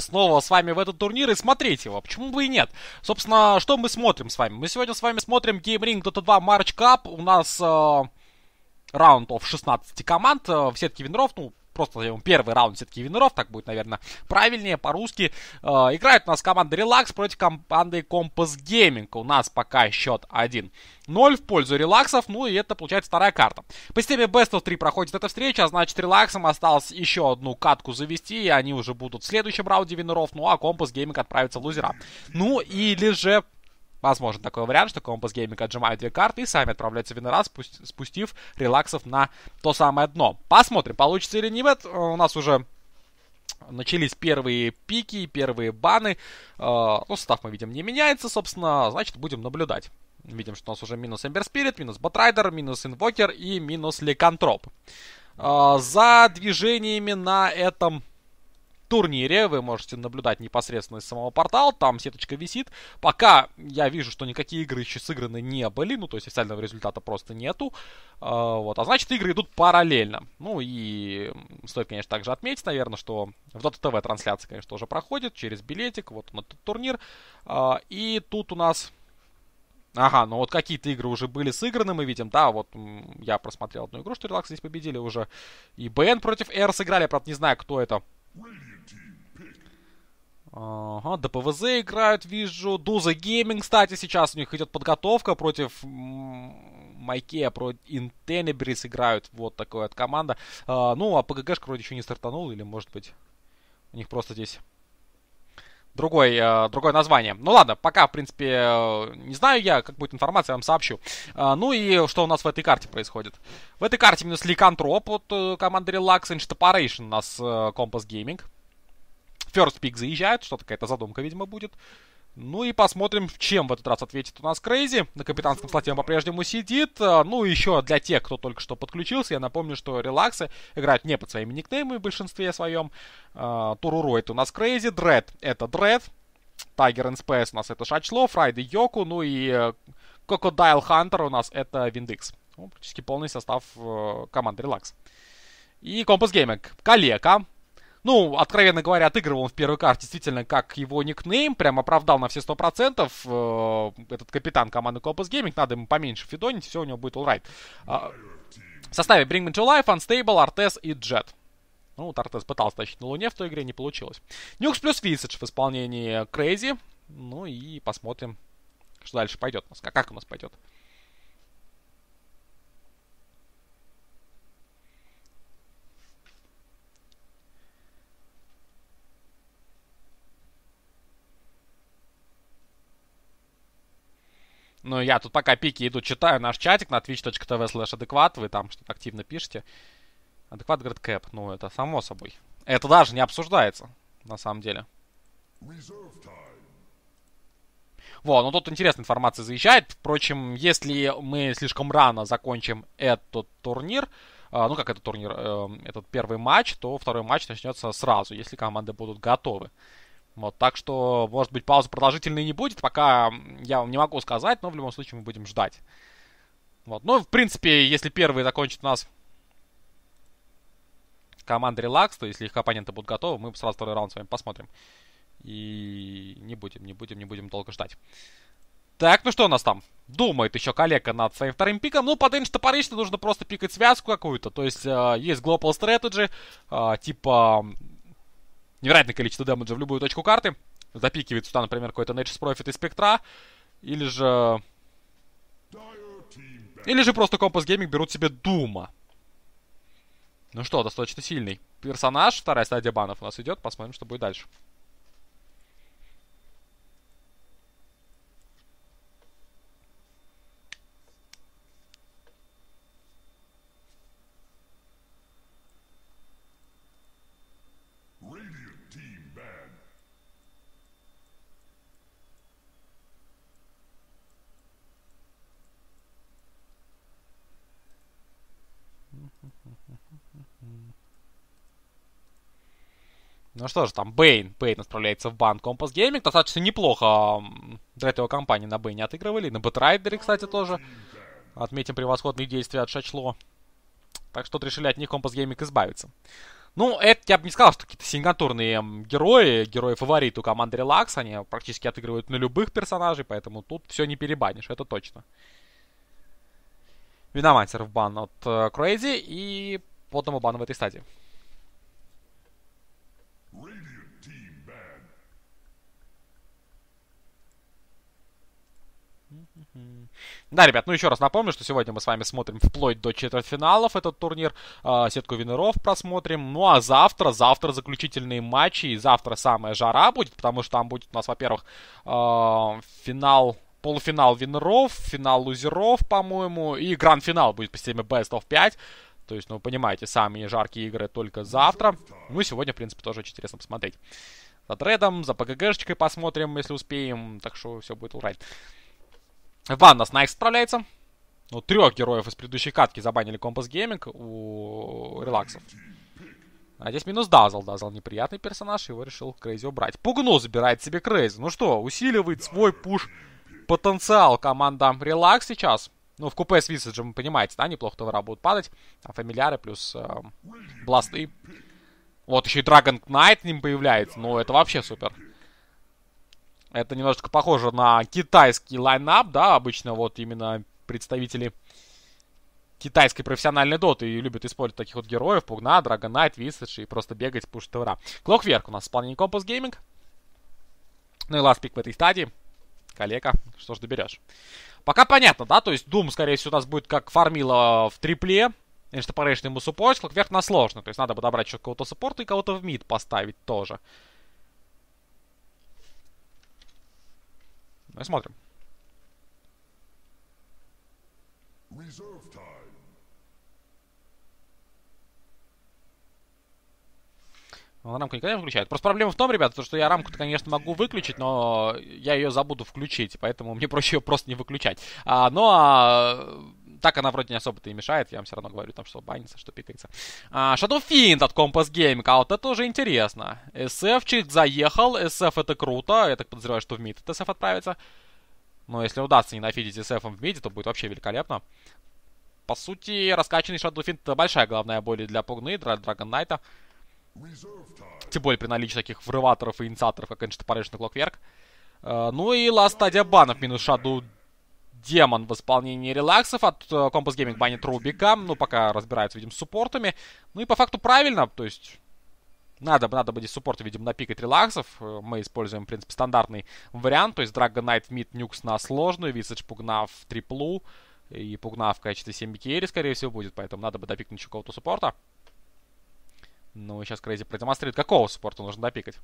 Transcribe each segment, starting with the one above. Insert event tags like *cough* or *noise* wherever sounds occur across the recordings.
снова с вами в этот турнир и смотреть его. Почему бы и нет? Собственно, что мы смотрим с вами? Мы сегодня с вами смотрим Game Ring Dota 2 March Cup. У нас э, раунд of 16 команд, э, в сетке винров, ну, просто назовем первый раунд все-таки Винеров, так будет, наверное, правильнее по-русски. Э, Играет у нас команда Relax против команды Compass Gaming. У нас пока счет 1-0 в пользу релаксов, ну и это получается вторая карта. По системе Best of 3 проходит эта встреча, а значит релаксам осталось еще одну катку завести, и они уже будут в следующем раунде Винеров, ну а Compass Gaming отправится в лузера. Ну или же Возможно такой вариант, что компас Gaming отжимают две карты и сами отправляются в Винорад, спустив релаксов на то самое дно. Посмотрим, получится или нет. У нас уже начались первые пики, первые баны. Э, ну, состав мы видим не меняется, собственно, значит, будем наблюдать. Видим, что у нас уже минус Эмбер Спирит, минус Батрайдер, минус Инвокер и минус Лекантроп. Э, за движениями на этом турнире. Вы можете наблюдать непосредственно из самого портала. Там сеточка висит. Пока я вижу, что никакие игры еще сыграны не были. Ну, то есть официального результата просто нету. Э, вот. А значит, игры идут параллельно. Ну и стоит, конечно, также отметить, наверное, что в Dota TV трансляция, конечно, тоже проходит через билетик. Вот он этот турнир. Э, и тут у нас... Ага, ну вот какие-то игры уже были сыграны, мы видим, да, вот я просмотрел одну игру, что Релакс здесь победили уже. И БН против Р сыграли, правда, не знаю, кто это. Ага, ДПВЗ играют, вижу. Дуза Гейминг, кстати, сейчас у них идет подготовка против Майкея, а про Интенебрис играют. Вот такая вот команда. А, ну, а ПГГшка вроде еще не стартанул, или может быть у них просто здесь другой, э, другое название. Ну ладно, пока, в принципе, э, не знаю я, как будет информация, я вам сообщу. Э, ну и что у нас в этой карте происходит. В этой карте минус Ликантроп от э, команды Relax, Instaparation у нас э, Compass Gaming. First Pick заезжает, что-то какая-то задумка, видимо, будет. Ну и посмотрим, чем в этот раз ответит у нас Крейзи. На капитанском слоте он по-прежнему сидит. А, ну и еще для тех, кто только что подключился, я напомню, что релаксы играют не под своими никнеймами в большинстве своем. А, Туруру это у нас Крейзи, Дред это Дред, Тайгер НСПС у нас это Шачло, Фрайды Йоку, ну и э, Крокодайл Хантер у нас это Виндекс. Ну, практически полный состав э, команды Релакс. И Компас Гейминг. Калека ну, откровенно говоря, отыгрывал он в первой карте действительно как его никнейм, прям оправдал на все 100%. Э, этот капитан команды Copus Gaming, надо ему поменьше фидонить, все у него будет alright. Э, а, в составе Bring Me to Life, Unstable, Artes и Jet. Ну, вот Артес пытался тащить на Луне в той игре, не получилось. Нюкс плюс Висадж в исполнении Крейзи. Ну и посмотрим, что дальше пойдет у нас, как у нас пойдет. Ну, я тут пока пики иду, читаю наш чатик на twitch.tv slash адекват. Вы там что-то активно пишете. Адекват говорит кэп. Ну, это само собой. Это даже не обсуждается, на самом деле. Во, ну тут интересная информация заезжает. Впрочем, если мы слишком рано закончим этот турнир, а, ну как этот турнир, эм, этот первый матч, то второй матч начнется сразу, если команды будут готовы. Вот, так что, может быть, пауза продолжительной не будет, пока я вам не могу сказать, но в любом случае мы будем ждать. Вот, ну, в принципе, если первые закончат у нас команда релакс, то если их оппоненты будут готовы, мы сразу второй раунд с вами посмотрим. И не будем, не будем, не будем долго ждать. Так, ну что у нас там? Думает еще коллега над своим вторым пиком. Ну, под Энж Топорично нужно просто пикать связку какую-то. То есть, э, есть Global Strategy, э, типа невероятное количество дэмэджа в любую точку карты. Запикивает сюда, например, какой-то Nature's Profit из спектра. Или же... Или же просто Компас Гейминг берут себе Дума. Ну что, достаточно сильный персонаж. Вторая стадия банов у нас идет. Посмотрим, что будет дальше. Ну что же, там Бейн. Бейн отправляется в банк Компас Гейминг. Достаточно неплохо для этого компании на Бейне отыгрывали. На Бэтрайдере, кстати, тоже. Отметим превосходные действия от Шачло. Так что решили от них Компас Гейминг избавиться. Ну, это я бы не сказал, что какие-то сигнатурные герои, герои-фаворит у команды Релакс, они практически отыгрывают на любых персонажей, поэтому тут все не перебанишь, это точно. Виноматер в бан от э, Крейзи и потом бан в этой стадии. Да, ребят, ну еще раз напомню, что сегодня мы с вами смотрим вплоть до четвертьфиналов этот турнир, а, сетку винеров просмотрим. Ну а завтра, завтра заключительные матчи, и завтра самая жара будет, потому что там будет у нас, во-первых, а, финал полуфинал винеров, финал лузеров, по-моему, и гранд-финал будет по системе Best of 5. То есть, ну, вы понимаете, самые жаркие игры только завтра. Ну, и сегодня, в принципе, тоже очень интересно посмотреть. За дредом, за ПГГшечкой посмотрим, если успеем. Так что все будет урайт. Right. Ванна с Найкс справляется. Ну, трех героев из предыдущей катки забанили Компас Гейминг у релаксов. А здесь минус Дазл. Дазл неприятный персонаж, его решил Крейзи убрать. Пугну забирает себе Крейзи. Ну что, усиливает свой пуш потенциал команда Релакс сейчас. Ну, в купе с Висаджем, вы понимаете, да, неплохо товара будут падать. А фамильяры плюс э, бласты. Вот еще и Dragon Knight ним появляется. Ну, это вообще супер. Это немножечко похоже на китайский лайнап, да, обычно вот именно представители китайской профессиональной доты и любят использовать таких вот героев, Пугна, Драгонайт, Висседж и просто бегать, пушить Клок вверх, у нас исполнение Компас Гейминг. Ну и ласт пик в этой стадии. Коллега, что ж доберешь. Пока понятно, да, то есть Дум скорее всего, у нас будет как фармила в трипле, Инстапорейшн ему суппорт, Клок вверх, на сложно, то есть надо подобрать добрать еще кого-то саппорта и кого-то в мид поставить тоже. Посмотрим. Ну, рамку никогда не включает. Просто проблема в том, ребята, то, что я рамку-то, конечно, могу выключить, но я ее забуду включить, поэтому мне проще ее просто не выключать. А, ну а так она вроде не особо-то и мешает, я вам все равно говорю там, что банится, что пикается. А, Shadowfiend от Compass Gaming, а вот это тоже интересно. SF-чик заехал, SF это круто, я так подозреваю, что в мид от SF отправится. Но если удастся не нафидить SF в миде, то будет вообще великолепно. По сути, раскачанный Shadowfiend это большая главная боль для Пугны, для Dragon Knight. Тем более при наличии таких врываторов и инициаторов, как Ancient Operation и Uh, ну и ласт стадия банов минус Шаду демон в исполнении релаксов от э, Компас Gaming банит Рубика. Ну, пока разбирается видим, с суппортами. Ну и по факту правильно, то есть... Надо, надо будет суппорт, видим, напикать релаксов. Э, мы используем, в принципе, стандартный вариант. То есть Dragon Knight мид нюкс на сложную, Висадж пугнав триплу. И пугнав в качестве 7 бикери, скорее всего, будет. Поэтому надо бы допикнуть еще кого то суппорта. Ну, сейчас Крейзи продемонстрирует, какого суппорта нужно допикать.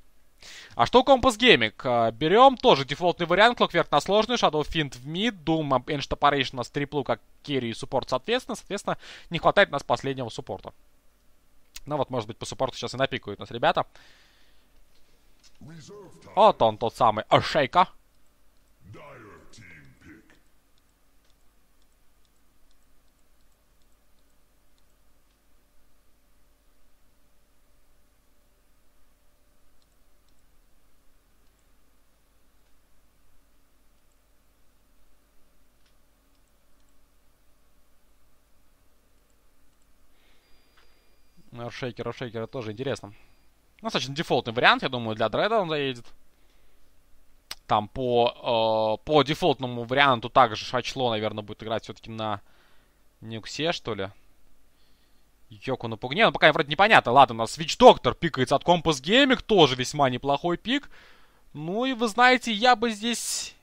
А что компас Геймик а, Берем тоже дефолтный вариант, Clockwork на сложный, Shadow финт в мид, Doom Ancient Operation у нас триплу как керри и суппорт соответственно. Соответственно, не хватает у нас последнего суппорта. Ну вот, может быть, по суппорту сейчас и напикают нас ребята. Вот он, тот самый Ашейка. Шейкера, Шейкера тоже интересно. Достаточно дефолтный вариант, я думаю, для дреда он заедет. Там по, э, по дефолтному варианту также Шачло, наверное, будет играть все-таки на Нюксе, что ли. Йоку на пугне. Ну, пока вроде непонятно. Ладно, у нас Switch Доктор пикается от Компас Gaming. Тоже весьма неплохой пик. Ну и вы знаете, я бы здесь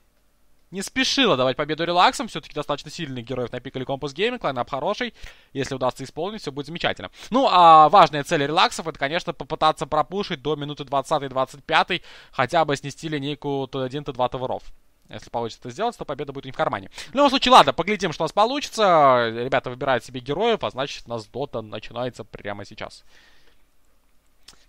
не спешила давать победу Релаксам, Все-таки достаточно сильных героев напикали компас гейминг, лайнап хороший. Если удастся исполнить, все будет замечательно. Ну, а важная цель релаксов, это, конечно, попытаться пропушить до минуты 20-25, хотя бы снести линейку Т1, Т2 товаров. Если получится это сделать, то победа будет у них в кармане. В любом случае, ладно, поглядим, что у нас получится. Ребята выбирают себе героев, а значит, у нас дота начинается прямо сейчас.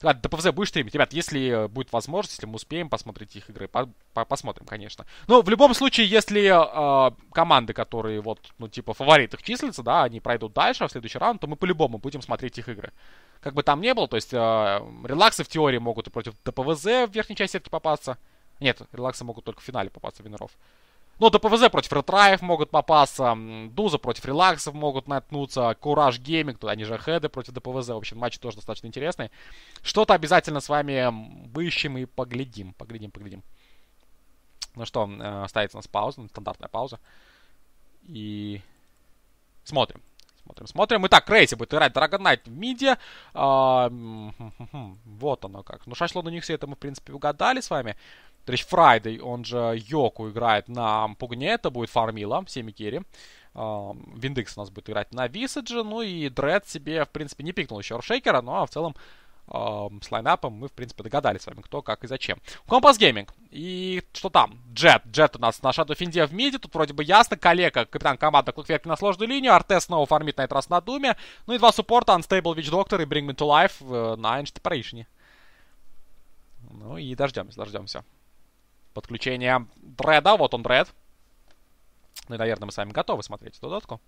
А, ДПФЗ будешь стримить? Ребят, если э, будет возможность, если мы успеем посмотреть их игры, по -по посмотрим, конечно. Но в любом случае, если э, команды, которые вот, ну, типа, фаворитах числятся, да, они пройдут дальше а в следующий раунд, то мы по-любому будем смотреть их игры. Как бы там ни было, то есть э, релаксы в теории могут и против ДПВЗ в верхней части сетки попасться. Нет, релаксы могут только в финале попасться, Венеров. Ну, ДПВЗ против ретраев могут попасться, Дуза против релаксов могут наткнуться, Кураж Гейминг, туда они же хеды против ДПВЗ. В общем, матч тоже достаточно интересный. Что-то обязательно с вами выищем и поглядим, поглядим, поглядим. Ну что, э, остается у нас пауза, стандартная пауза. И смотрим. Смотрим, смотрим. Итак, Крейси будет играть Dragon Knight в миде. А, вот оно как. Ну, Шашлон на них все это мы, в принципе, угадали с вами. То есть Фрайдей, он же Йоку играет на Пугне, это будет Фармила, Семикери. А, Виндекс у нас будет играть на Висаджи, ну и Дред себе, в принципе, не пикнул еще Оршейкера, а в целом Эм, с лайнапом мы, в принципе, догадались с вами, кто, как и зачем. Компас Гейминг. И что там? Джет. Джет у нас на Shadow Финде в миде. Тут вроде бы ясно. Калека, капитан команды Клукверки на сложную линию. Артес снова фармит на этот раз на Думе. Ну и два суппорта. Unstable Witch Doctor и Bring Me To Life э, на Энштепарейшне. Ну и дождемся, дождемся. Подключение Дреда. Вот он, Дред. Ну и, наверное, мы с вами готовы смотреть эту дотку.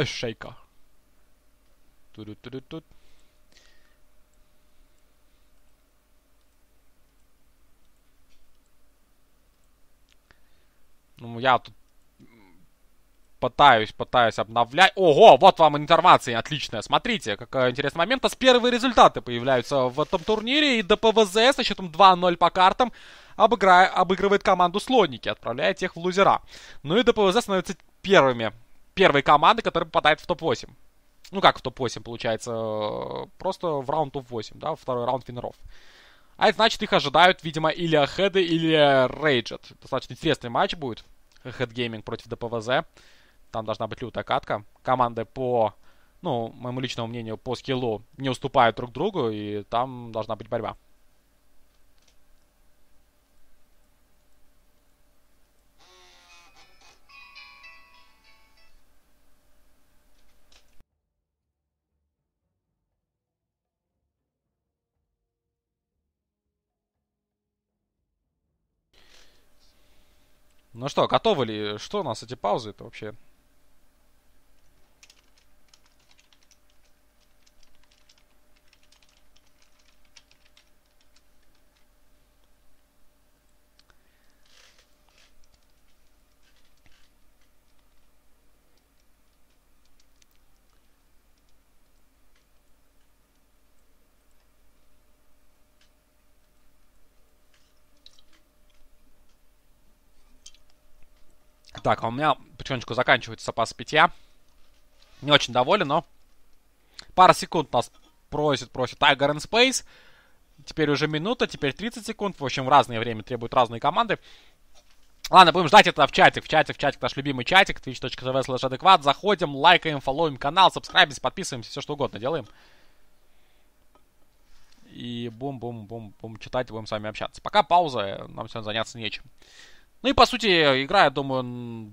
a shaker. Doo -doo -doo -doo Ну, я тут пытаюсь, пытаюсь обновлять. Ого, вот вам информация отличная. Смотрите, какой интересный момент. С первые результаты появляются в этом турнире. И ДПВЗ со счетом 2-0 по картам обыгра... обыгрывает команду Слоники, отправляя тех в лузера. Ну и ДПВЗ становится первыми первой команды, которая попадает в топ-8. Ну как в топ-8 получается? Просто в раунд топ-8, да, второй раунд финеров. А это значит, их ожидают, видимо, или Ахеды, или Рейджет. Достаточно интересный матч будет. хед гейминг против ДПВЗ. Там должна быть лютая катка. Команды по, ну, моему личному мнению, по скиллу не уступают друг другу, и там должна быть борьба. Ну что, готовы ли? Что у нас эти паузы это вообще? Так, а у меня потихонечку заканчивается запас питья. Не очень доволен, но... Пара секунд нас просит, просит Tiger and Space. Теперь уже минута, теперь 30 секунд. В общем, в разное время требуют разные команды. Ладно, будем ждать это в чатик, в чатик, в чатик, наш любимый чатик, twitch.tv slash адекват. Заходим, лайкаем, фолловим канал, сабскрайбимся, подписываемся, все что угодно делаем. И бум-бум-бум-бум читать, будем с вами общаться. Пока пауза, нам сегодня заняться нечем. Ну и, по сути, игра, я думаю,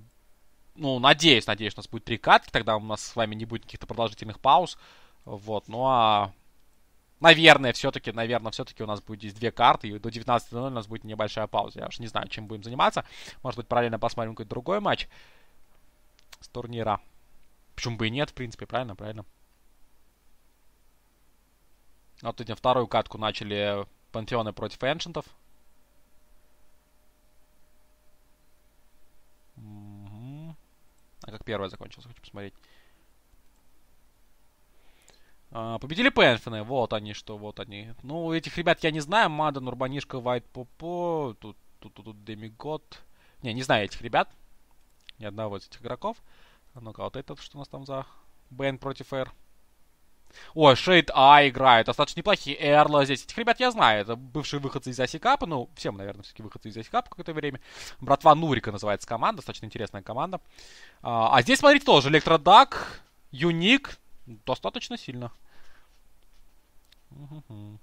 ну, надеюсь, надеюсь, у нас будет три катки, тогда у нас с вами не будет каких-то продолжительных пауз. Вот, ну а... Наверное, все-таки, наверное, все-таки у нас будет здесь две карты, и до 19.00 у нас будет небольшая пауза. Я уж не знаю, чем будем заниматься. Может быть, параллельно посмотрим какой-то другой матч с турнира. Почему бы и нет, в принципе, правильно, правильно. Вот этим вторую катку начали Пантеоны против Эншентов. А как первая закончилась, хочу посмотреть. А, победили Пенфины, вот они что, вот они. Ну, этих ребят я не знаю, Мада, Нурбанишка, Вайт Попо, тут, тут, тут, тут Демигод. Не, не знаю этих ребят, ни одного из этих игроков. А ну-ка, вот этот, что у нас там за Бен против Р. Ой, Шейд А играет, достаточно неплохие. Эрла здесь. Этих ребят я знаю. Это бывшие выходцы из Асикапа. Ну, всем, наверное, все-таки выходцы из Асикапа какое-то время. Братва Нурика называется команда. Достаточно интересная команда. А, а здесь, смотрите, тоже Электродак, Юник. Достаточно сильно. Угу.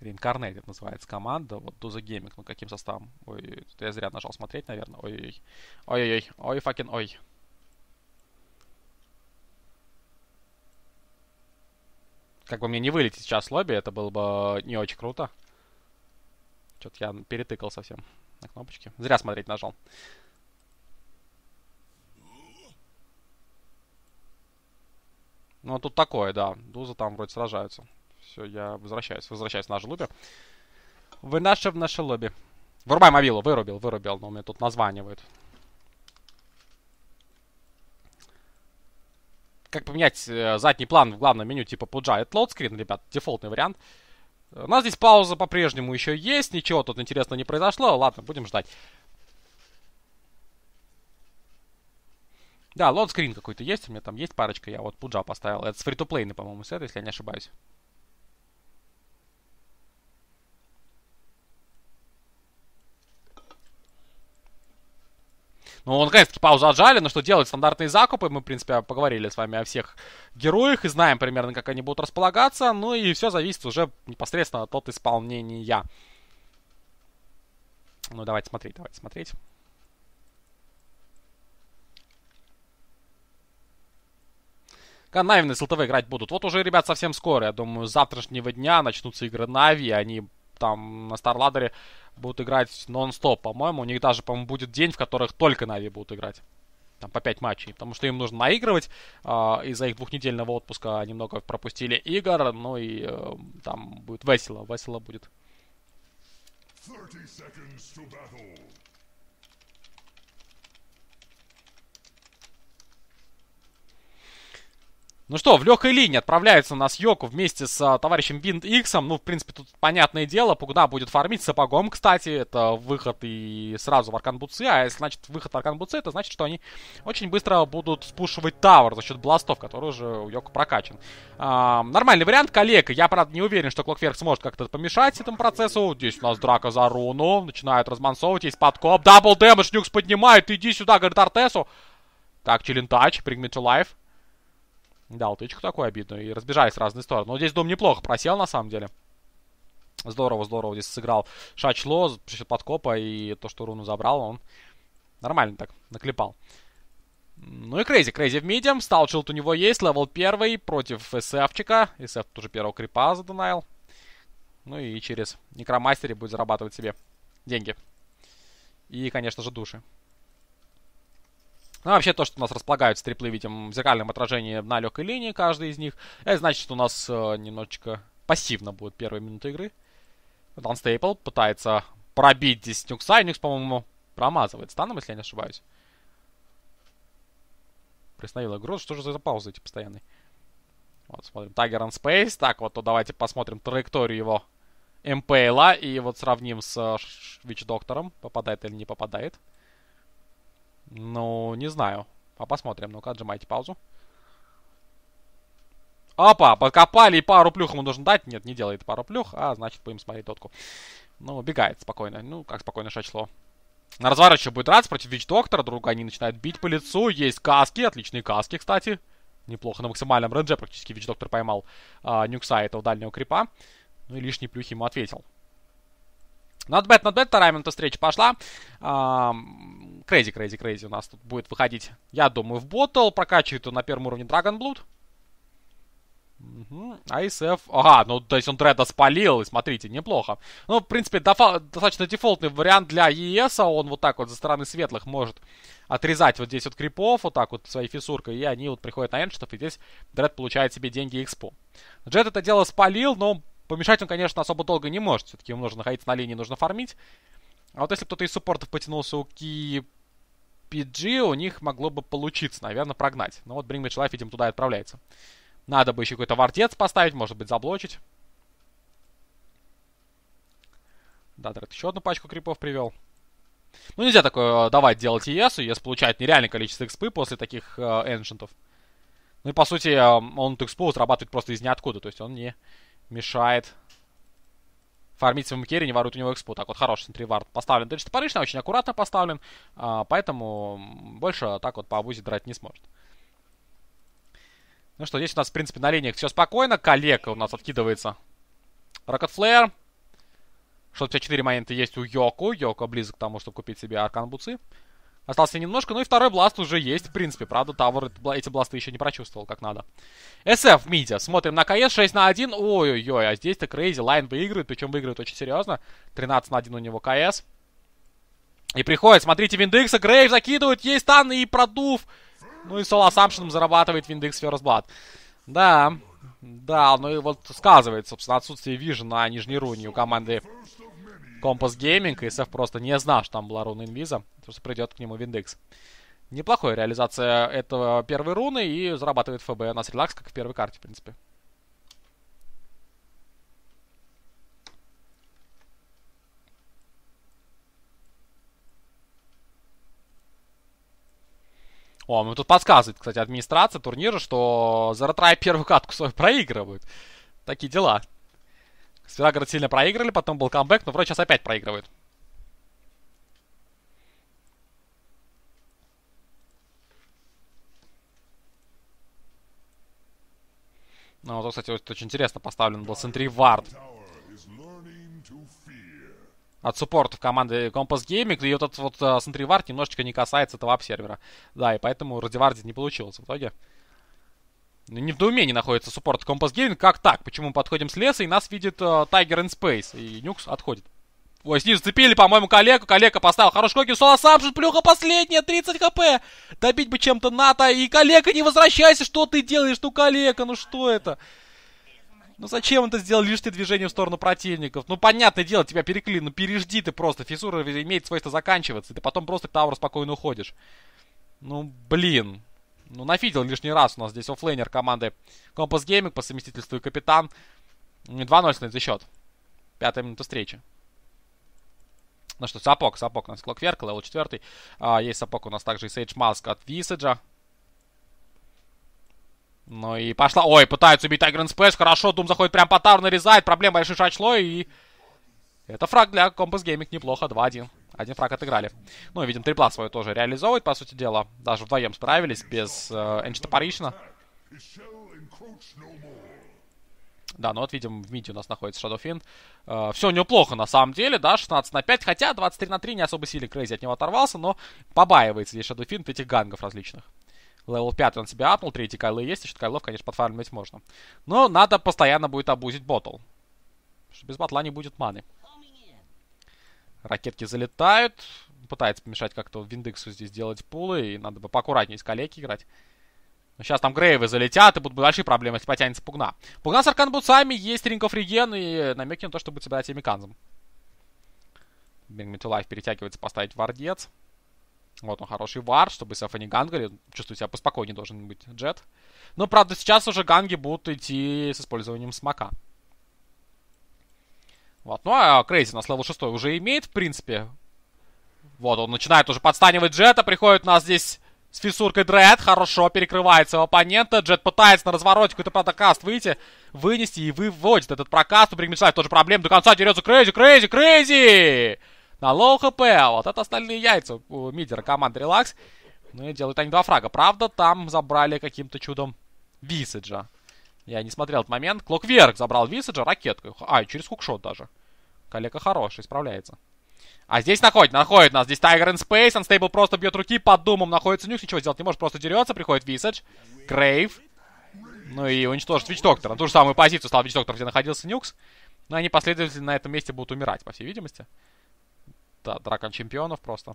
это называется команда. Вот доза Гейминг, ну каким составом? Ой, я зря нажал смотреть, наверное. Ой-ой-ой. Ой-ой-ой. Ой, факин, ой. -ой, -ой. ой, -ой, -ой. как бы мне не вылететь сейчас в лобби, это было бы не очень круто. Что-то я перетыкал совсем на кнопочки. Зря смотреть нажал. Ну, а тут такое, да. Дузы там вроде сражаются. Все, я возвращаюсь. Возвращаюсь в наше лобби. Вы наши в наше лобби. Вырубай мобилу. Вырубил, вырубил. Но у меня тут названивает. как поменять э, задний план в главном меню типа PUBG. Это лоудскрин, ребят, дефолтный вариант. У нас здесь пауза по-прежнему еще есть, ничего тут интересного не произошло. Ладно, будем ждать. Да, лоудскрин какой-то есть, у меня там есть парочка, я вот пуджа поставил. Это с фри-то-плейный, по-моему, сет, если я не ошибаюсь. Ну, он, конечно, паузу отжали, но что делать? Стандартные закупы. Мы, в принципе, поговорили с вами о всех героях и знаем примерно, как они будут располагаться. Ну и все зависит уже непосредственно от, исполнения. Ну, давайте смотреть, давайте смотреть. Навины с ЛТВ играть будут. Вот уже, ребят, совсем скоро, я думаю, с завтрашнего дня начнутся игры Нави, они там на Старладере будут играть нон-стоп, по-моему. У них даже, по-моему, будет день, в которых только Нави будут играть. Там по 5 матчей, потому что им нужно наигрывать. Э, из-за их двухнедельного отпуска немного пропустили игр, ну и э, там будет весело, весело будет. 30 seconds to battle. Ну что, в легкой линии отправляется на Йоку вместе с а, товарищем Винт Иксом. Ну, в принципе, тут понятное дело, Пугна будет фармить сапогом, кстати. Это выход и сразу в Аркан Буцы. А если, значит, выход в Аркан Буцы, это значит, что они очень быстро будут спушивать тавер, за счет бластов, который уже у Йоку прокачан. А, нормальный вариант, коллега. Я, правда, не уверен, что Клокверк сможет как-то помешать этому процессу. Здесь у нас драка за руну. Начинают размансовывать, есть подкоп. Дабл дэмэдж, Нюкс поднимает. Иди сюда, говорит Артесу. Так, Челентач, Bring Me To Life. Дал тычку такую обидную. И разбежались в разные стороны. Но здесь Дом неплохо просел, на самом деле. Здорово, здорово здесь сыграл Шачло, подкопа и то, что руну забрал, он нормально так наклепал. Ну и Крейзи. Крейзи в мидиум. Сталчилд у него есть. Левел первый против СФчика. СФ тоже первого крипа задонайл. Ну и через некромастере будет зарабатывать себе деньги. И, конечно же, души. Ну, вообще то, что у нас располагаются стриплы, видим, в зеркальном отражении на легкой линии каждый из них. Это значит, что у нас э, немножечко пассивно будет первые минуты игры. Данстейпл пытается пробить здесь Нюкса, и Нюкс, по-моему, промазывает станом, если я не ошибаюсь. Приостановил игру. Что же за паузы эти постоянные? Вот, смотрим. Tiger on Space. Так, вот, то давайте посмотрим траекторию его Эмпейла. И вот сравним с Вич э, Доктором. Попадает или не попадает. Ну, не знаю. А посмотрим. Ну-ка, отжимайте паузу. Опа, подкопали и пару плюх ему нужно дать. Нет, не делает пару плюх, а значит будем смотреть тотку. Ну, убегает спокойно. Ну, как спокойно шачло. На разворот будет драться против Вич Доктора. Друга они начинают бить по лицу. Есть каски, отличные каски, кстати. Неплохо, на максимальном рендже практически Вич Доктор поймал а, Нюкса этого дальнего крипа. Ну и лишний плюх ему ответил. Not bad, not bad, вторая минута встречи пошла. Крейзи, крейзи, крейзи у нас тут будет выходить, я думаю, в ботл Прокачивает он на первом уровне Dragon Blood. Угу. Ага, ну то есть он дреда спалил, и смотрите, неплохо. Ну, в принципе, достаточно дефолтный вариант для ЕС, e а он вот так вот со стороны светлых может отрезать вот здесь вот крипов, вот так вот своей фисуркой, и они вот приходят на энштов, и здесь дред получает себе деньги экспо. Джет это дело спалил, но Помешать он, конечно, особо долго не может. Все-таки ему нужно находиться на линии, нужно фармить. А вот если кто-то из суппортов потянулся у Ки PG, у них могло бы получиться, наверное, прогнать. Но вот Bring Match Life, видимо, туда и отправляется. Надо бы еще какой-то вартец поставить, может быть, заблочить. Да, Дред еще одну пачку крипов привел. Ну, нельзя такое э, давать делать ЕСу. ЕС получает нереальное количество экспы после таких э, эншентов. Ну и, по сути, э, он эту экспу зарабатывает просто из ниоткуда. То есть он не, Мешает. Фармить своему керри, не ворует у него экспу. Так вот, хороший, смотри, вард поставлен. То есть топорично очень аккуратно поставлен, а, поэтому больше так вот по обузе драть не сможет. Ну что, здесь у нас, в принципе, на линиях все спокойно. Калека у нас откидывается. Рокетфлеер. 654 монеты есть у Йоко. Йоко близок к тому, чтобы купить себе аркан-буцы. Остался немножко, ну и второй бласт уже есть, в принципе. Правда, Тавр эти бласты еще не прочувствовал, как надо. СФ, Мидия. Смотрим на КС, 6 на 1. Ой-ой-ой, а здесь-то Крейзи. Лайн выигрывает, причем выигрывает очень серьезно. 13 на 1 у него КС. И приходит, смотрите, Виндекса, Грейв закидывает, есть стан и продув. Ну и соло Самшином зарабатывает Виндекс First Blood. Да, да, ну и вот сказывает, собственно, отсутствие вижена на нижней руне у команды Компас Гейминг, и Сеф просто не знал, что там была руна Инвиза, потому что придет к нему Виндекс. Неплохая реализация этого первой руны и зарабатывает ФБ У нас релакс как в первой карте, в принципе. О, мне тут подсказывает, кстати, администрация турнира, что Заратрай первую катку свою проигрывает. Такие дела. Сфераград сильно проиграли, потом был камбэк, но вроде сейчас опять проигрывают. Ну, вот, кстати, вот очень интересно поставлен был Сентри Вард. От суппортов команды Compass Gaming. И вот этот вот а, Сентри Вард немножечко не касается этого сервера, Да, и поэтому Радиварди не получилось в итоге. Ну, не в доумении находится суппорт Компас Гейминг. Как так? Почему мы подходим с леса и нас видит э, Тайгер in Space? И Нюкс отходит. Ой, снизу зацепили, по-моему, коллегу. Коллега поставил хороший коки. Соло Самшин, плюха последняя, 30 хп. Добить бы чем-то НАТО. И коллега, не возвращайся, что ты делаешь? Ну, коллега, ну что это? Ну зачем он это сделал лишнее движение в сторону противников? Ну понятное дело, тебя перекли, ну пережди ты просто. Фиссура имеет свойство заканчиваться, и ты потом просто к тауру спокойно уходишь. Ну блин, ну, нафидел лишний раз у нас здесь оффлейнер команды Компас Gaming по совместительству и капитан. 2-0 становится счет. Пятая минута встречи. Ну что, сапог, сапог у нас Клокверк, левел 4. А, есть сапог у нас также и Сейдж Маск от Висаджа. Ну и пошла... Ой, пытаются убить Тайгрен Спэш. Хорошо, Дум заходит прям по тару, нарезает. Проблема большой шачло и... Это фраг для Компас Гейминг неплохо. 2-1. Один фраг отыграли. Ну и, видим, трипла свою тоже реализовывать, по сути дела. Даже вдвоем справились без э, Парична. Да, ну вот видим, в миде у нас находится Shadowfin. Э, все у него плохо на самом деле, да, 16 на 5, хотя 23 на 3 не особо сильно Крейзи от него оторвался, но побаивается здесь Shadowfin от этих гангов различных. Левел 5 он себя апнул, третий кайлы есть, еще кайлов, конечно, подфармить можно. Но надо постоянно будет обузить ботл. Потому без ботла не будет маны. Ракетки залетают. Пытается помешать как-то Виндексу здесь делать пулы. И надо бы поаккуратнее с коллеги играть. Но сейчас там Грейвы залетят, и будут большие проблемы, если потянется Пугна. Пугна с арканбуцами, есть Ринков Реген, и намеки на то, что будет собирать Эмиканзом. Бинг Лайф перетягивается, поставить Вардец. Вот он, хороший вар, чтобы СФ не гангали. Чувствую себя поспокойнее должен быть Джет. Но, правда, сейчас уже ганги будут идти с использованием смока. Вот. Ну а Крейзи у нас левел 6 уже имеет, в принципе. Вот, он начинает уже подстанивать Джета, приходит у нас здесь с фиссуркой Дред, хорошо перекрывает своего оппонента, Джет пытается на развороте какой-то протокаст выйти, вынести и выводит этот прокаст, у Бригмишлайф тоже проблем, до конца дерется Крейзи, Крейзи, Крейзи! На лоу хп, а вот это остальные яйца у мидера команды Релакс. Ну и делают они два фрага, правда, там забрали каким-то чудом Висаджа. Я не смотрел этот момент. Клок вверх, забрал Висаджа ракеткой. А, через хукшот даже. Коллега хороший, исправляется. А здесь находит, находит нас. Здесь Тайгер in Space. Unstable просто бьет руки под думом. Находится Нюкс, ничего сделать не может. Просто дерется. Приходит Висадж. Крейв. Ну и уничтожит Вич Доктора. Ту же самую позицию стал Вич Доктор, где находился Нюкс. Но ну, они последовательно на этом месте будут умирать, по всей видимости. Да, дракон чемпионов просто.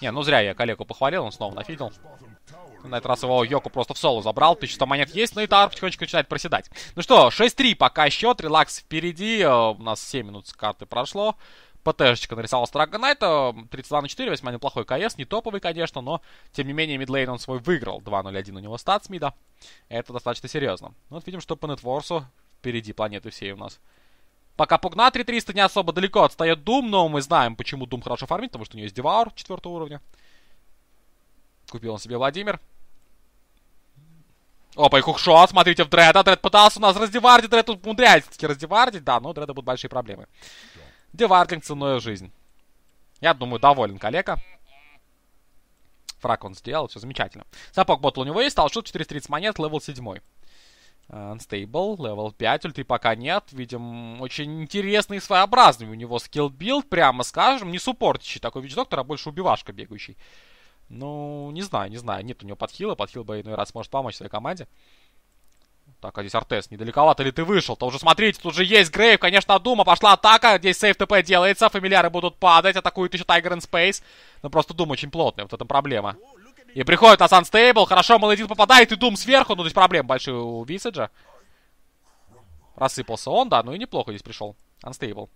Не, ну зря я коллегу похвалил, он снова нафидел. На этот раз его Йоку просто в соло забрал. 1100 монет есть, но ну и Тар потихонечку начинает проседать. Ну что, 6-3 пока счет. Релакс впереди. Э, у нас 7 минут с карты прошло. ПТшечка нарисовал Страга Найта. 32 на 4, весьма неплохой КС. Не топовый, конечно, но тем не менее мидлейн он свой выиграл. 2-0-1 у него стат с мида. Это достаточно серьезно. Ну вот видим, что по нетворсу впереди планеты всей у нас. Пока Пугна 3300 не особо далеко отстает Дум, но мы знаем, почему Дум хорошо фармит, потому что у него есть Деваур 4 уровня. Купил он себе Владимир. Опа, и хукшот, смотрите, в Дреда. Дред пытался у нас раздевардить, Дред тут умудряется таки раздевардить, да, но у Дреда будут большие проблемы. Девардинг ценой жизнь. Я думаю, доволен коллега. Фраг он сделал, все замечательно. Сапог ботл у него есть, стал шут 430 монет, левел 7. Э, unstable, левел 5, ульты пока нет. Видим, очень интересный и своеобразный у него скилл-билд, прямо скажем. Не суппортичий такой вич доктора, а больше убивашка бегающий. Ну, не знаю, не знаю. Нет у него подхила. Подхил бы иной раз может помочь своей команде. Так, а здесь Артес. Недалековато ли ты вышел? То уже смотрите, тут же есть Грейв. Конечно, Дума. Пошла атака. Здесь сейф ТП делается. Фамильяры будут падать. атакуют еще Тайгер and Space. Но просто Дум очень плотный. Вот это проблема. И приходит Асан Стейбл, Хорошо, Молодец попадает. И Дум сверху. Но ну, здесь проблемы большие у Висаджа. Рассыпался он, да. Ну и неплохо здесь пришел. Анстейбл.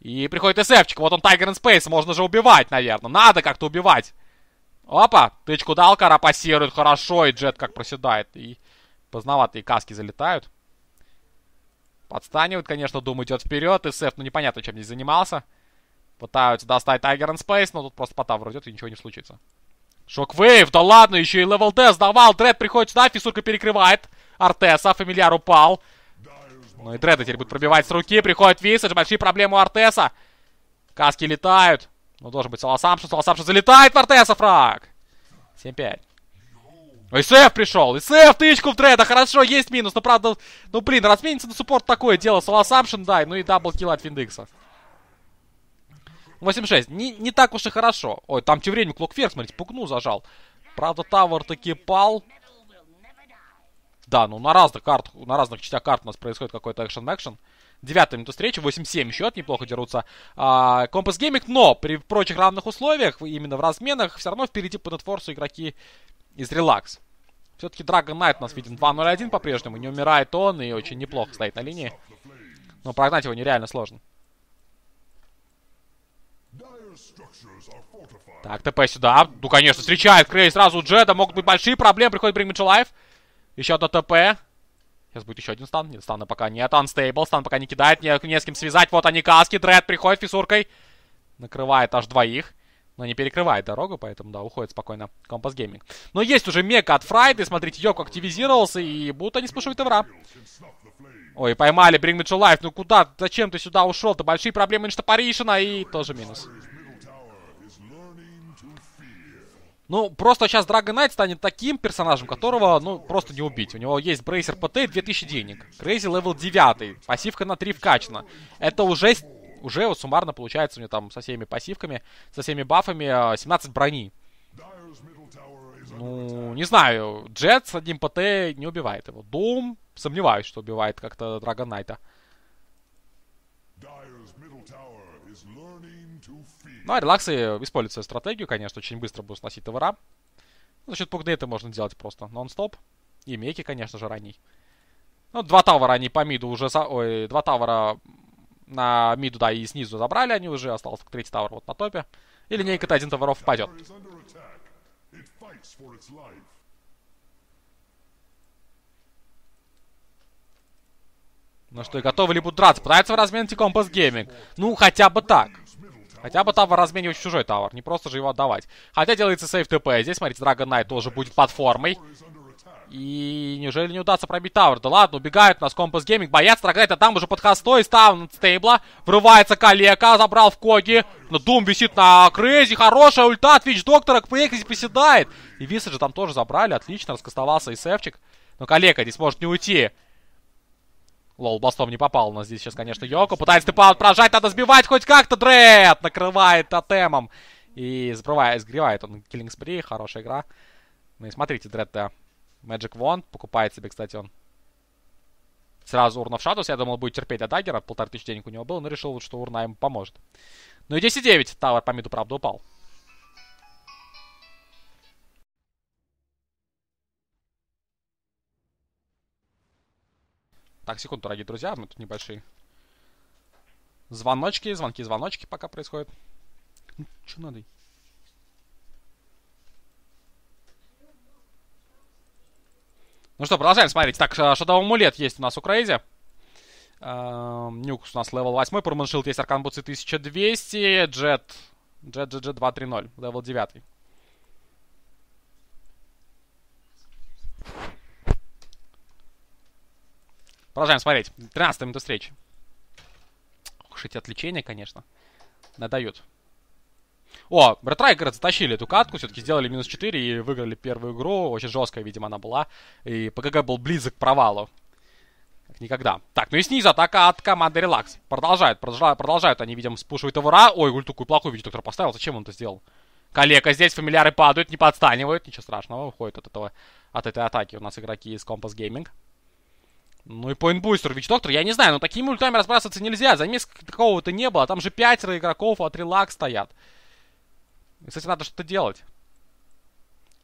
И приходит СФчик. Вот он Тайгер and Space. Можно же убивать, наверное. Надо как-то убивать. Опа! Тычку дал, кара пассирует. Хорошо, и джет как проседает. И поздновато каски залетают. Подстанивает, конечно, Дум идет вперед. И Сеф, ну непонятно, чем здесь занимался. Пытаются достать Tiger Спейс, но тут просто потавр идет и ничего не случится. Шоквейв, да ладно, еще и левел Д сдавал. Дред приходит сюда, фисурка перекрывает. Артеса, фамильяр упал. Ну и Дреда теперь будет пробивать с руки. Приходит Висаж, большие проблемы у Артеса. Каски летают. Ну, должен быть Саласамшу. Саласамшу залетает Мортеса фраг. 7-5. Ну, ИСФ пришел. ИСФ тычку в треда. Хорошо, есть минус. Но правда, ну блин, разменится на суппорт такое дело. Саласамшин, дай. Ну и даблкил от Виндекса. 8-6. Не, не так уж и хорошо. Ой, там тем временем Клок вверх, смотрите, пукну зажал. Правда, Тавр таки пал. Да, ну на разных картах, на разных частях карт у нас происходит какой-то экшен-экшен. -экшен. -экшен девятую минуту встречи, 8-7 счет, неплохо дерутся Компас Геймик, но при прочих равных условиях, именно в разменах, все равно впереди по нетфорсу игроки из Релакс. Все-таки Драгон Найт у нас виден 2-0-1 по-прежнему, не умирает он и очень неплохо стоит на линии. Но прогнать его нереально сложно. Так, ТП сюда. Ну, конечно, встречает Крей сразу Джеда. Могут быть большие проблемы. Приходит Bring Me to Life. Еще одно ТП. Сейчас будет еще один стан. Нет, стана пока нет. Unstable. Стан пока не кидает. Не, не с кем связать. Вот они каски. Дред приходит фисуркой. Накрывает аж двоих. Но не перекрывает дорогу, поэтому, да, уходит спокойно Компас Гейминг. Но есть уже мека от Фрайды. Смотрите, Йоко активизировался. И будут они спушивать Эвра. Ой, поймали Bring Me to Life. Ну куда? Зачем ты сюда ушел-то? Большие проблемы Инштапаришина. И тоже минус. Ну, просто сейчас Dragon Knight станет таким персонажем, которого, ну, просто не убить. У него есть Брейсер ПТ 2000 денег. Крейзи левел 9, пассивка на 3 вкачана. Это уже, уже вот суммарно получается у него там со всеми пассивками, со всеми бафами 17 а, брони. Ну, не знаю, Джет с одним ПТ не убивает его. Дом сомневаюсь, что убивает как-то Драгонайта. Найта. Ну, а релаксы используют свою стратегию, конечно, очень быстро будут сносить товара. Ну, за счет пугды можно делать просто нон-стоп. И меки, конечно же, ранний. Ну, два тавара они по миду уже... За... Ой, два тавара на миду, да, и снизу забрали они уже. Остался только третий тавар вот на топе. И линейка-то один товаров впадет. Ну что, и готовы ли будут драться? Пытаются в размен компас гейминг. Ну, хотя бы так. Хотя бы тавер разменивать в чужой тавер, не просто же его отдавать. Хотя делается сейф ТП. Здесь, смотрите, Dragon Knight тоже будет платформой. И неужели не удастся пробить тавер? Да ладно, убегают у нас Компас Гейминг, боятся Драгайт, а там уже под хостой, ставлен стейбла, врывается Калека, забрал в Коги, но Дум висит на Крейзи, хорошая ульта, Твич Доктора к Крейзи приседает. И же там тоже забрали, отлично, раскастовался и сейфчик. Но Калека здесь может не уйти. Лол, бастом не попал. Но здесь сейчас, конечно, Йоко пытается типа прожать. Надо сбивать хоть как-то. Дред накрывает тотемом. И сбрывает, сгревает он Killing Spree. Хорошая игра. Ну и смотрите, Дред, то Magic Wand. Покупает себе, кстати, он. Сразу урна в шатус. Я думал, будет терпеть от Даггера. Полторы тысячи денег у него было. Но решил, что урна ему поможет. Ну и 10-9. Тавер по миду, правда, упал. Так, секунду, дорогие друзья, мы тут небольшие. Звоночки, звонки, звоночки пока происходят. Ну, что надо? Ну что, продолжаем смотреть. Так, что э, Shadow Амулет есть у нас у Крейзи. Э, Нюкс у нас левел 8, Пурманшилд есть, Аркан Буцы 1200, Джет, Джет, Джет, Джет 230, левел 9. Продолжаем смотреть. 13 минута встречи. Ух, эти отвлечения, конечно. Надают. О, Братрай, затащили эту катку, все-таки сделали минус 4 и выиграли первую игру. Очень жесткая, видимо, она была. И ПКГ был близок к провалу. Как никогда. Так, ну и снизу атака от команды Релакс. Продолжают, продолжают, продолжают. Они, видимо, спушивают Авара. Ой, Гуль такую плохую доктор поставил. Зачем он это сделал? Коллега, здесь, фамильяры падают, не подстанивают. Ничего страшного, уходит от этого, от этой атаки у нас игроки из Compass Gaming. Ну и поинтбустер, Вич-доктор, я не знаю, но такими ультами разбрасываться нельзя. За месяц такого-то не было, а там же пятеро игроков от релак стоят. И, кстати, надо что-то делать.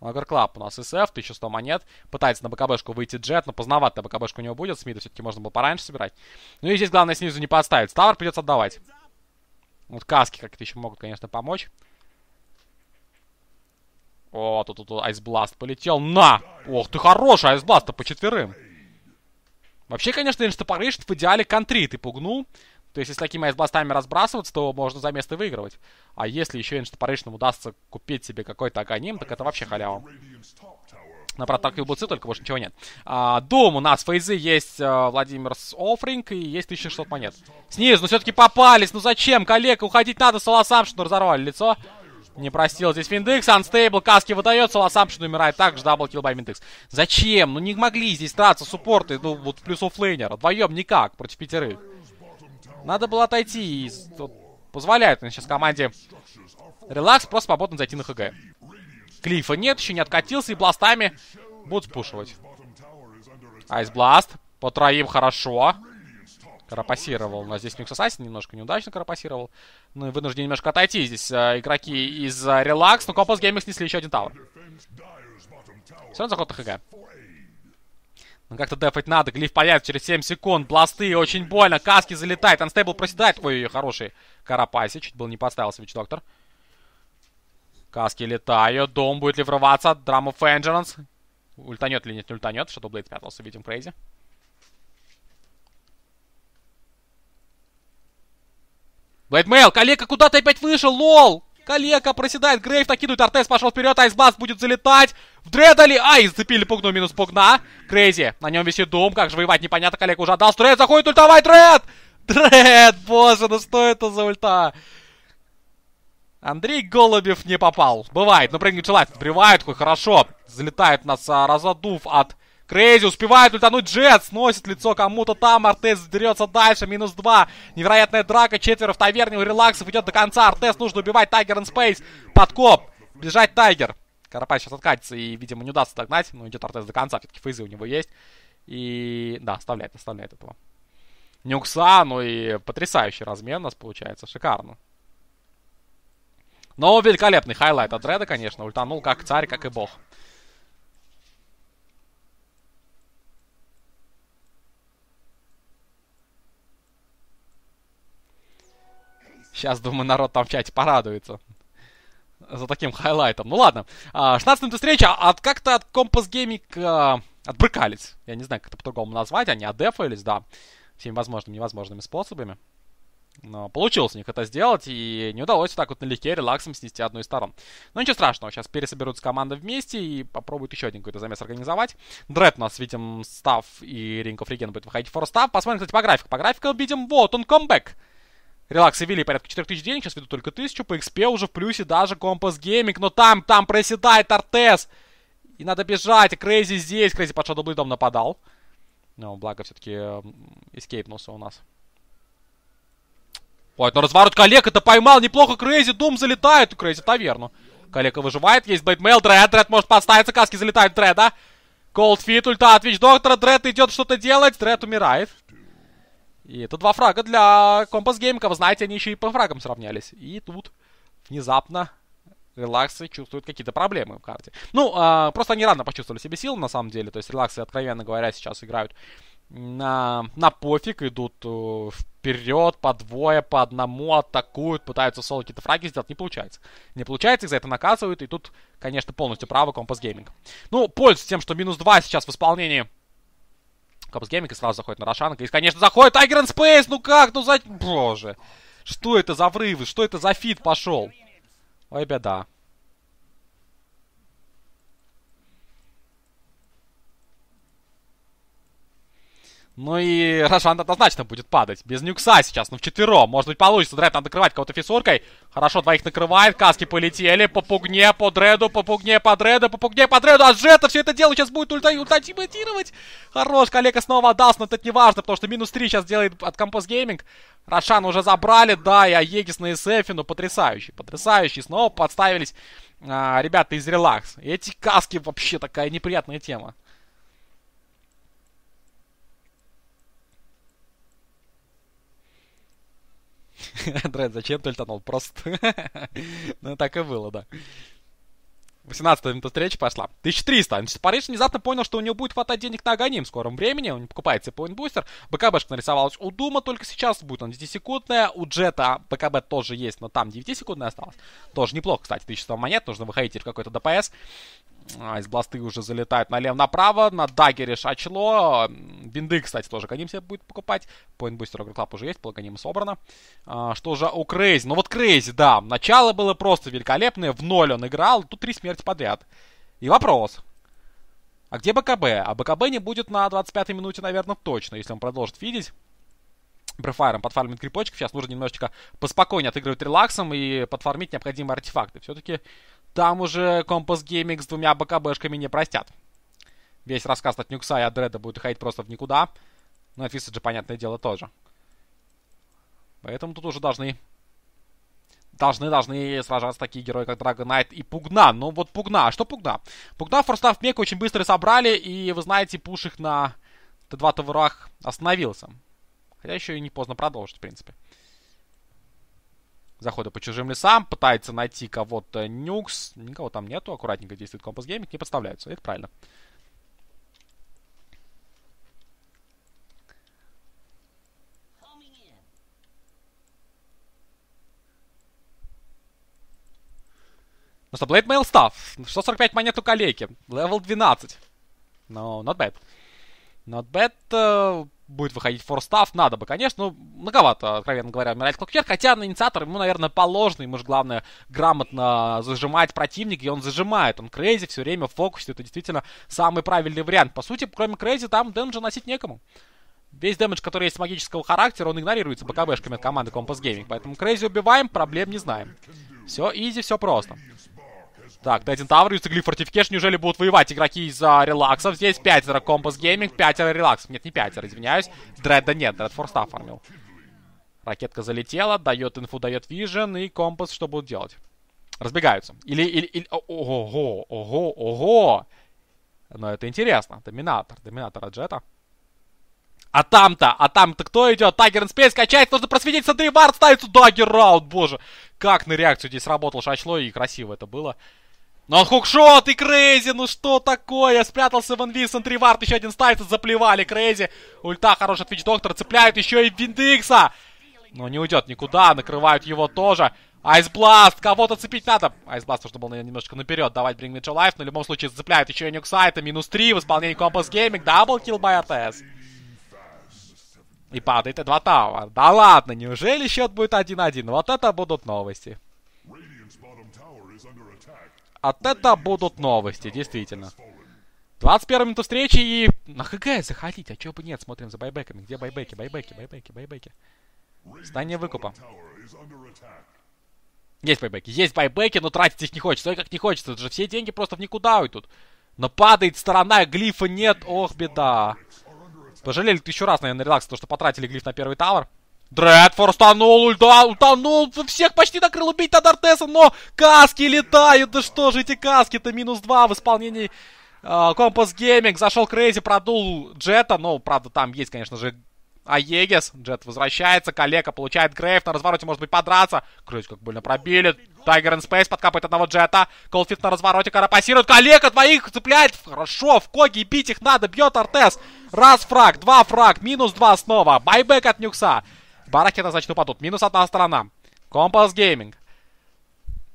Лагер Клаб у нас СФ, 1100 монет. Пытается на БКБшку выйти Джет, но поздновато на БКБшку у него будет. Смита все-таки можно было пораньше собирать. Ну и здесь главное снизу не подставить. Ставр придется отдавать. Вот каски как-то еще могут, конечно, помочь. О, тут, тут, тут Айсбласт полетел. На! Ох ты хороший Айсбласт-то по четверым. Вообще, конечно, инстапорейшн в идеале контри ты пугнул. То есть, если такими айсбластами разбрасываться, то можно за место выигрывать. А если еще инстапорейшн удастся купить себе какой-то аганим, так это вообще халява. На протактил буцы, только больше ничего нет. А, Дум у нас, фейзы есть э, Владимир с Офринг и есть 1600 монет. Снизу, но ну, все-таки попались, ну зачем, коллега, уходить надо, Солосам, что разорвали лицо. Не простил здесь Виндекс, анстейбл, каски выдается, Ласамшин умирает также, даблкил бай Виндекс. Зачем? Ну не могли здесь драться суппорты, ну вот плюс оффлейнера. Вдвоем никак против пятерых. Надо было отойти и... Вот, позволяет сейчас команде релакс просто свободно зайти на ХГ. Клифа нет, еще не откатился и бластами будут спушивать. Айсбласт. По троим хорошо карапасировал. Но здесь Нюкс Ассасин немножко неудачно карапасировал. Ну и вынужден немножко отойти здесь э, игроки из э, Но Компас Гейминг снесли еще один тавр. Все равно заход на ХГ. Ну как-то дефать надо. Глиф появится через 7 секунд. Бласты очень больно. Каски залетает. Анстейбл проседает. Ой, хороший карапаси. Чуть был не поставил Вич Доктор. Каски летают. Дом будет ли врываться. Драма Фенджеранс. Ультанет ли нет, не ультанет. Шадоблейд спрятался. Видим Крейзи. Блэдмейл, коллега куда-то опять вышел, лол! Коллега проседает, Грейв накидывает, Артес пошел вперед, а Айсбас будет залетать. В дредали, а, ай, зацепили пугну минус пугна. Крейзи, на нем висит дом, как же воевать, непонятно, коллега уже отдал. Дред заходит, ультовай, Дред! Дред, боже, ну что это за ульта? Андрей Голубев не попал. Бывает, но ну, прыгнет желательно. Привает, хоть хорошо. Залетает нас а, разодув от Крейзи успевает ультануть Джет, сносит лицо кому-то там, Артес дерется дальше, минус 2. Невероятная драка, четверо в таверне у релаксов идет до конца. Артес нужно убивать Тайгер и Спейс. Подкоп, бежать Тайгер. Карапай сейчас откатится и, видимо, не удастся догнать. Но идет Артес до конца, все-таки фейзы у него есть. И, да, оставляет, оставляет этого. Нюкса, ну и потрясающий размен у нас получается, шикарно. Но великолепный хайлайт от Реда, конечно, ультанул как царь, как и бог. Сейчас, думаю, народ там в чате порадуется за таким хайлайтом. Ну ладно, 16 а, встреча, от как-то от Compass Gaming а, отбрыкались. Я не знаю, как это по-другому назвать, они одефались, да, всеми возможными невозможными способами. Но получилось у них это сделать, и не удалось вот так вот налегке релаксом снести одну из сторон. Но ничего страшного, сейчас пересоберутся команды вместе и попробуют еще один какой-то замес организовать. Дред у нас, видим, став и Ring of Regen будет выходить в форстав. Посмотрим, кстати, по графику. По графику видим, вот он, камбэк. Релаксы вели порядка 4000 денег, сейчас веду только 1000. По XP уже в плюсе даже Компас Гейминг. Но там, там проседает Артес. И надо бежать. Крейзи здесь. Крейзи под шадоблитом нападал. Но благо все-таки эм, эскейпнулся у нас. Ой, но ну разворот коллег это поймал. Неплохо Крейзи. Дум залетает. Крейзи таверну. Коллега выживает. Есть Бейтмейл. Дред. Дред может подставиться. Каски залетают Дреда. Колдфит, ульта от Вич Доктора. Дред идет что-то делать. Дред умирает. И это два фрага для Компас Геймка. Вы знаете, они еще и по фрагам сравнялись. И тут внезапно релаксы чувствуют какие-то проблемы в карте. Ну, э, просто они рано почувствовали себе силы, на самом деле. То есть релаксы, откровенно говоря, сейчас играют на, на пофиг, идут э, вперед, по двое, по одному, атакуют, пытаются соло какие-то фраги сделать, не получается. Не получается, их за это наказывают, и тут, конечно, полностью правы Компас Гейминг. Ну, пользуясь тем, что минус 2 сейчас в исполнении Капс геймик и сразу заходит на Рошанка. И, конечно, заходит Айгерн Спейс! Ну как? Ну за... Боже! Что это за врывы? Что это за фит пошел? Ой, беда. Ну и Рошан однозначно будет падать. Без нюкса сейчас, Но ну, в четвером. Может быть получится. Дред надо накрывать кого-то фисуркой. Хорошо, двоих накрывает. Каски полетели. По пугне, по дреду, по пугне, по дреду, по пугне, по дреду. А Джета все это дело сейчас будет ульта, ульта тиматировать. Хорош, коллега снова отдался, но это не важно, потому что минус 3 сейчас делает от Компос Гейминг. Рошан уже забрали, да, и Аегис на Эсэфи, ну потрясающий, потрясающий. Снова подставились а, ребята из Релакс. Эти каски вообще такая неприятная тема. *laughs* Дред, зачем ты тонул? Просто. *laughs* ну, так и было, да. 18 минута встречи пошла. 1300. Значит, Париж внезапно понял, что у него будет хватать денег на Аганим в скором времени. Он покупает себе поинтбустер. БКБшка нарисовалась у Дума, только сейчас будет он 10-секундная. У Джета а БКБ тоже есть, но там 9-секундная осталась. Тоже неплохо, кстати, 1100 монет. Нужно выходить из какой-то ДПС. А, из бласты уже залетают налево-направо. На дагере шачло. Бинды, кстати, тоже Каним себе будет покупать. Поинтбустер Клаб уже есть, полканим собрано. А, что же у Крейзи? Ну вот Крейзи, да. Начало было просто великолепное. В ноль он играл. Тут три смерти подряд. И вопрос. А где БКБ? А БКБ не будет на 25-й минуте, наверное, точно, если он продолжит видеть. Брефайром подфармит крипочек. Сейчас нужно немножечко поспокойнее отыгрывать релаксом и подфармить необходимые артефакты. Все-таки там уже Компас Гейминг с двумя БКБшками не простят. Весь рассказ от Нюкса и от Дреда будет ходить просто в никуда. Ну, от же, понятное дело, тоже. Поэтому тут уже должны... Должны, должны сражаться такие герои, как Драгонайт и Пугна. Ну, вот Пугна. А что Пугна? Пугна, Форстав Мек очень быстро собрали, и, вы знаете, пуш их на Т2 Тавурах остановился. Хотя еще и не поздно продолжить, в принципе захода по чужим лесам, пытается найти кого-то нюкс. Никого там нету, аккуратненько действует компас гейминг, не подставляются. Это правильно. Ну что, Blade Mail Staff. 645 монет у калеки. Левел 12. No, not bad. Not bad. Э, будет выходить форстав, надо бы, конечно, многовато, откровенно говоря, умирает Клокверк, хотя на инициатор ему, наверное, положено, ему же главное грамотно зажимать противника, и он зажимает, он Крейзи все время в фокусе. это действительно самый правильный вариант. По сути, кроме Крейзи, там дэмджа носить некому. Весь дэмэдж, который есть магического характера, он игнорируется БКБшками от команды Compass Gaming. Поэтому Крейзи убиваем, проблем не знаем. Все изи, все просто. Так, Тайтин Тавр, Юциглиф, Фортификеш, неужели будут воевать игроки из-за релаксов? Здесь пятеро Компас Гейминг, пятеро релаксов. Нет, не пятеро, извиняюсь. Дредда нет, Дред Форста фармил. Ракетка залетела, дает инфу, дает вижен, и Компас что будут делать? Разбегаются. Или, или, или... Ого, ого, ого! Но это интересно. Доминатор, доминатор от Джета. А там-то, а там-то кто идет? Тагер Спейс качается, нужно просветить, смотри, Вард ставится. Дагер раут, боже. Как на реакцию здесь работал Шачло, и красиво это было. Но ну, а хукшот и Крейзи, ну что такое? Спрятался Ван Висен, Тривард, еще один ставится, заплевали Крейзи. Ульта, хороший Твич Доктор, цепляет еще и Виндикса. Но не уйдет никуда, накрывают его тоже. Айсбласт, кого-то цепить надо. Айсбласт нужно было немножечко наперед давать Bring Me to Life, но в любом случае зацепляют еще и Нюксайта, минус 3 в исполнении Компас Гейминг, даблкил by ATS. И падает и два тауа. Да ладно, неужели счет будет 1-1? Вот это будут новости. От это будут новости, действительно. 21 минута встречи и... На ХГ заходить, а чего бы нет, смотрим за байбеками. Где байбеки, байбеки, байбеки, байбеки? Здание выкупа. Есть байбеки, есть байбеки, но тратить их не хочется. Ой, как не хочется, это же все деньги просто в никуда уйдут. Но падает сторона, глифа нет, ох, беда. Пожалели тысячу раз, наверное, на релакс, то, что потратили глиф на первый тавр. Дредфорд утонул, да, утонул, всех почти накрыл убить Тадартеса, но каски летают, да что же эти каски это минус 2 в исполнении а, Компас э, Гейминг, зашел Крейзи, продул Джета, ну, правда, там есть, конечно же, Аегис, Джет возвращается, коллега получает Грейв, на развороте может быть подраться, Крейзи как больно пробили, Тайгер и Спейс подкапывает одного Джета, Колфит на развороте, Кара коллега Калека двоих цепляет, хорошо, в Коги бить их надо, бьет Артес, раз фраг, два фраг, минус два снова, байбек от Нюкса, Барахеты, значит, упадут. Минус одна сторона. Компас Гейминг.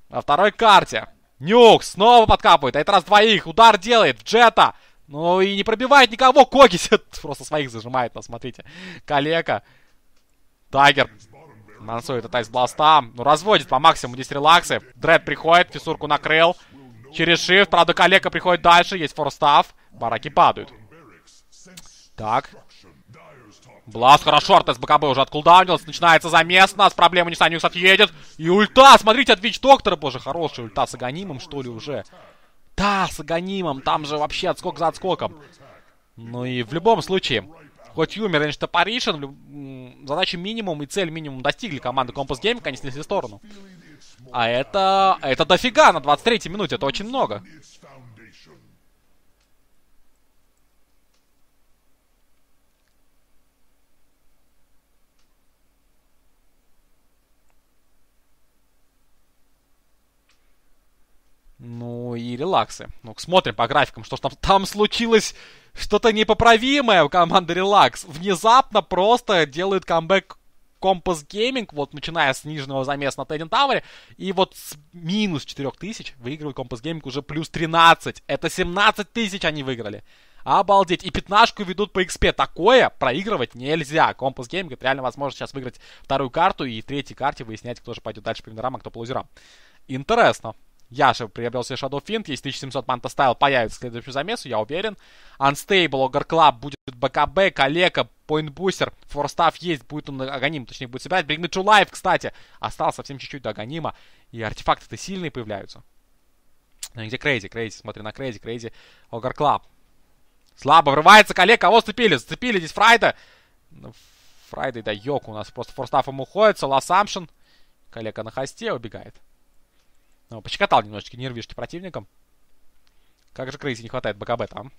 Во второй карте. Нюк снова подкапывает. А это раз двоих. Удар делает. Джета. Ну и не пробивает никого. Когис *laughs* просто своих зажимает. Посмотрите. Ну, Калека. Тайгер. Мансует это из бласта. Ну, разводит по максимуму. Здесь релаксы. Дред приходит. Фисурку накрыл. Через шифт. Правда, Калека приходит дальше. Есть форстав. Бараки падают. Так. Бласт, хорошо, Артес БКБ уже откулдаунился. Начинается замес, нас проблемы не Нюкс отъедет. И ульта, смотрите, от Вич Доктора, боже, хороший ульта с Аганимом, что ли, уже. Да, с Аганимом, там же вообще отскок за отскоком. Ну и в любом случае, хоть Юмер, конечно, Паришин, люб... задачу минимум и цель минимум достигли команды Компас Гейм, конечно, снесли сторону. А это... это дофига на 23-й минуте, это очень много. Ну и релаксы. ну смотрим по графикам, что ж там, там случилось что-то непоправимое у команды Релакс. Внезапно просто делает камбэк Компас Гейминг, вот начиная с нижнего замеса на Теддин Тауэре, и вот с минус 4000 выигрывает Компас Гейминг уже плюс 13. Это 17 тысяч они выиграли. Обалдеть. И пятнашку ведут по XP. Такое проигрывать нельзя. Компас Гейминг это реально возможность сейчас выиграть вторую карту и в третьей карте выяснять, кто же пойдет дальше по минерам, а кто по лузерам. Интересно. Я же приобрел себе Shadow Fiend, есть 1700 манта ставил, появится следующий замес, я уверен. Unstable, Ogre Club, будет БКБ, Калека, Point Booster, Форстав есть, будет он Аганим, точнее, будет собирать. Bring Me To Life, кстати, осталось совсем чуть-чуть до Аганима, и артефакты-то сильные появляются. Ну где Крейзи? Крейзи, смотри на Крейзи, Крейзи, Ogre Club. Слабо врывается коллег, кого зацепили, зацепили здесь Фрайда. Ну, Фрайда, да, Йок у нас просто ему уходит, Соло Assumption, Коллега на хосте убегает. Ну, пощекотал немножечко нервишки противником. Как же Крейзи не хватает БКБ там.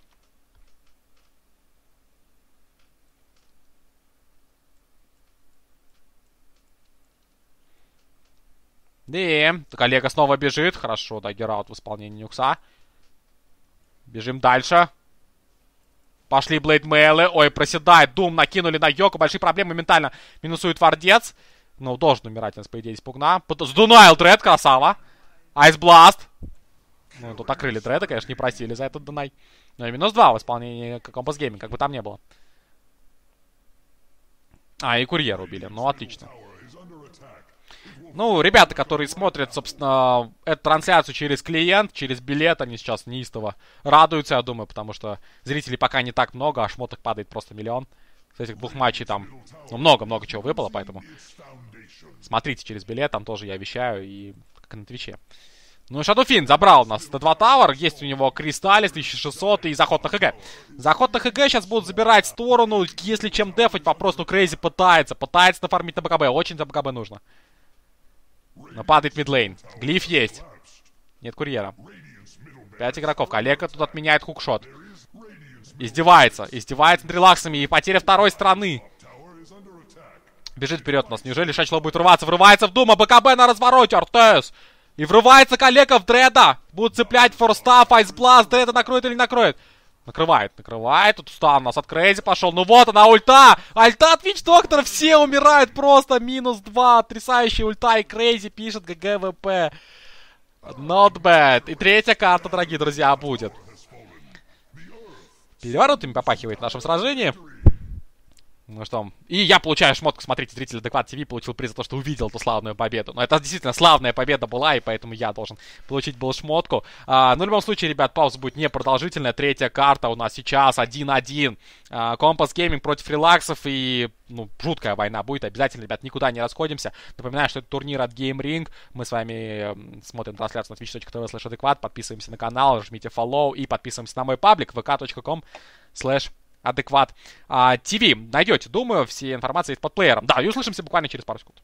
Да, так Олега снова бежит. Хорошо, да, Гераут в исполнении Нюкса. Бежим дальше. Пошли блейдмейлы. Ой, проседает. Дум накинули на Йоку. Большие проблемы моментально минусует Вардец. Ну, должен умирать у нас, по идее, из Пугна. Сдунайл Дред, красава. Айсбласт! Ну, тут накрыли дреда, конечно, не просили за этот Дунай. Но ну, и минус 2 в исполнении Компас Гейминг, как бы там не было. А, и курьер убили. Ну, отлично. Ну, ребята, которые смотрят, собственно, эту трансляцию через клиент, через билет, они сейчас неистово радуются, я думаю, потому что зрителей пока не так много, а шмоток падает просто миллион. С этих двух матчей там ну, много-много ну, чего выпало, поэтому смотрите через билет, там тоже я вещаю, и как на Твиче. Ну, Шадуфин забрал у нас Т2 Тауэр. Есть у него Кристаллис, 1600 и заход на ХГ. Заход на ХГ сейчас будут забирать сторону. Если чем дефать, вопрос, ну, Крейзи пытается. Пытается нафармить на БКБ. Очень за БКБ нужно. Но падает мидлейн. Глиф есть. Нет курьера. Пять игроков. Олега тут отменяет хукшот. Издевается. Издевается над релаксами. И потеря второй стороны. Бежит вперед нас. Неужели Шачло будет рваться? Врывается в Дума. БКБ на развороте. Артес. И врывается коллега в Дреда. Будут цеплять форстаф, айсбласт. Дреда накроет или не накроет? Накрывает, накрывает. Тут стан нас от Крейзи пошел. Ну вот она, ульта! Альта от Вич Доктора. Все умирают просто. Минус два. Трясающая ульта и Крейзи пишет ГГВП. Not bad. И третья карта, дорогие друзья, будет. Переворотами попахивает в нашем сражении. Ну что, и я получаю шмотку, смотрите, зритель Адекват ТВ получил приз за то, что увидел эту славную победу. Но это действительно славная победа была, и поэтому я должен получить был шмотку. А, ну, в любом случае, ребят, пауза будет непродолжительная. Третья карта у нас сейчас 1-1. А, Компас Гейминг против релаксов, и, ну, жуткая война будет. Обязательно, ребят, никуда не расходимся. Напоминаю, что это турнир от Game Ring. Мы с вами смотрим трансляцию на twitch.tv слэш адекват, подписываемся на канал, жмите follow и подписываемся на мой паблик vk.com slash Адекват а, ТВ. Найдете, думаю, все информации под плеером. Да, и услышимся буквально через пару секунд.